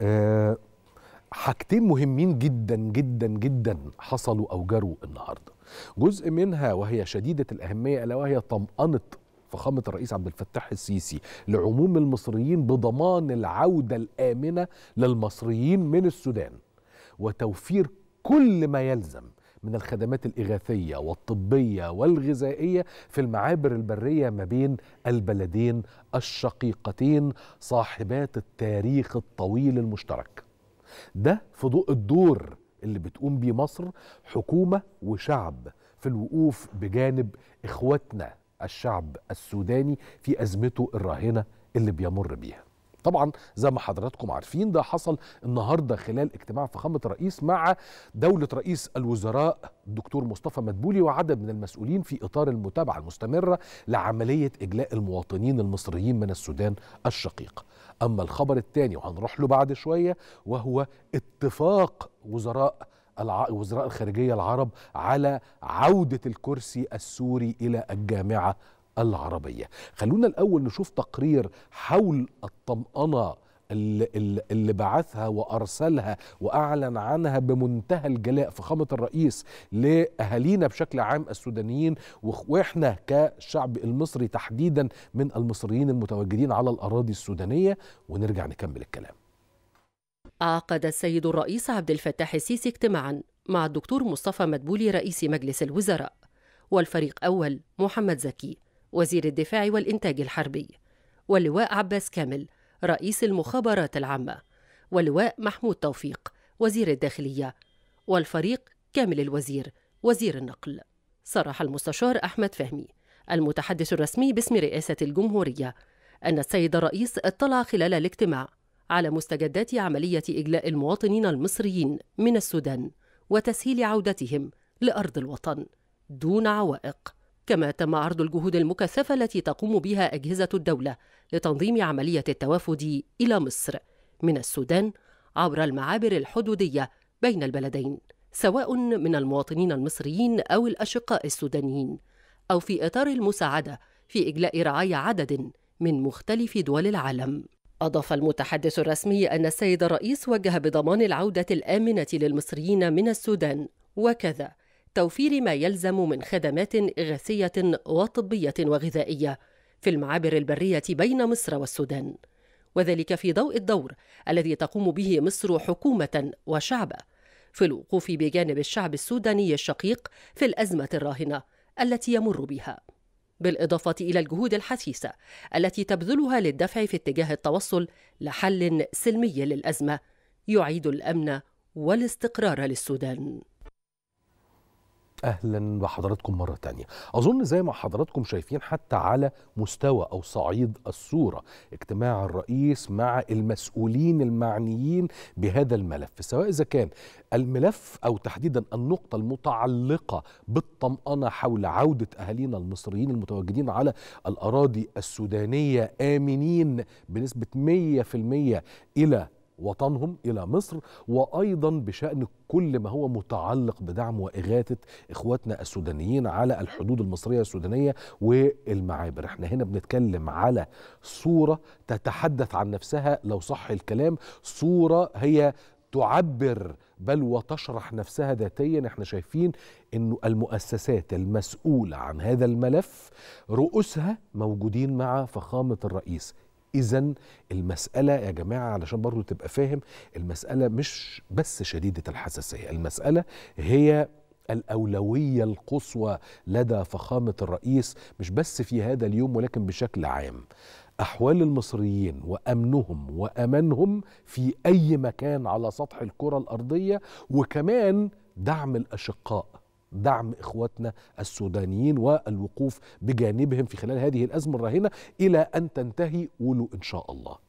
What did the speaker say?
آه، حاجتين مهمين جدا جدا جدا حصلوا او جروا النهارده جزء منها وهي شديده الاهميه الا وهي طمانه فخامه الرئيس عبد الفتاح السيسي لعموم المصريين بضمان العوده الامنه للمصريين من السودان وتوفير كل ما يلزم من الخدمات الإغاثية والطبية والغذائية في المعابر البرية ما بين البلدين الشقيقتين صاحبات التاريخ الطويل المشترك ده في ضوء الدور اللي بتقوم بيه مصر حكومة وشعب في الوقوف بجانب إخواتنا الشعب السوداني في أزمته الراهنة اللي بيمر بيها طبعا زي ما حضراتكم عارفين ده حصل النهارده خلال اجتماع فخامه الرئيس مع دوله رئيس الوزراء الدكتور مصطفى مدبولي وعدد من المسؤولين في اطار المتابعه المستمره لعمليه اجلاء المواطنين المصريين من السودان الشقيق. اما الخبر الثاني وهنروح له بعد شويه وهو اتفاق وزراء وزراء الخارجيه العرب على عوده الكرسي السوري الى الجامعه العربية خلونا الأول نشوف تقرير حول الطمأنة اللي, اللي بعثها وارسلها واعلن عنها بمنتهى الجلاء فخامه الرئيس لاهالينا بشكل عام السودانيين واحنا كشعب المصري تحديدا من المصريين المتواجدين على الاراضي السودانيه ونرجع نكمل الكلام. عقد السيد الرئيس عبد الفتاح السيسي اجتماعا مع الدكتور مصطفى مدبولي رئيس مجلس الوزراء والفريق اول محمد زكي وزير الدفاع والإنتاج الحربي واللواء عباس كامل رئيس المخابرات العامة واللواء محمود توفيق وزير الداخلية والفريق كامل الوزير وزير النقل صرح المستشار أحمد فهمي المتحدث الرسمي باسم رئاسة الجمهورية أن السيد الرئيس اطلع خلال الاجتماع على مستجدات عملية إجلاء المواطنين المصريين من السودان وتسهيل عودتهم لأرض الوطن دون عوائق كما تم عرض الجهود المكثفة التي تقوم بها أجهزة الدولة لتنظيم عملية التوافد إلى مصر من السودان عبر المعابر الحدودية بين البلدين سواء من المواطنين المصريين أو الأشقاء السودانيين أو في إطار المساعدة في إجلاء رعايا عدد من مختلف دول العالم أضاف المتحدث الرسمي أن السيد الرئيس وجه بضمان العودة الآمنة للمصريين من السودان وكذا توفير ما يلزم من خدمات إغاثية وطبية وغذائية في المعابر البرية بين مصر والسودان وذلك في ضوء الدور الذي تقوم به مصر حكومة وشعبا في الوقوف بجانب الشعب السوداني الشقيق في الأزمة الراهنة التي يمر بها بالإضافة إلى الجهود الحثيثة التي تبذلها للدفع في اتجاه التوصل لحل سلمي للأزمة يعيد الأمن والاستقرار للسودان اهلا بحضراتكم مره تانية اظن زي ما حضراتكم شايفين حتى على مستوى او صعيد الصوره اجتماع الرئيس مع المسؤولين المعنيين بهذا الملف سواء اذا كان الملف او تحديدا النقطه المتعلقه بالطمانه حول عوده اهالينا المصريين المتواجدين على الاراضي السودانيه امنين بنسبه 100% الى وطنهم إلى مصر وأيضا بشأن كل ما هو متعلق بدعم وإغاثة إخواتنا السودانيين على الحدود المصرية السودانية والمعابر احنا هنا بنتكلم على صورة تتحدث عن نفسها لو صح الكلام صورة هي تعبر بل وتشرح نفسها ذاتيا احنا شايفين انه المؤسسات المسؤولة عن هذا الملف رؤوسها موجودين مع فخامة الرئيس اذا المساله يا جماعه علشان برضو تبقى فاهم المساله مش بس شديده الحساسيه المساله هي الاولويه القصوى لدى فخامه الرئيس مش بس في هذا اليوم ولكن بشكل عام احوال المصريين وامنهم وامانهم في اي مكان على سطح الكره الارضيه وكمان دعم الاشقاء دعم اخواتنا السودانيين والوقوف بجانبهم في خلال هذه الازمه الراهنه الى ان تنتهي ولو ان شاء الله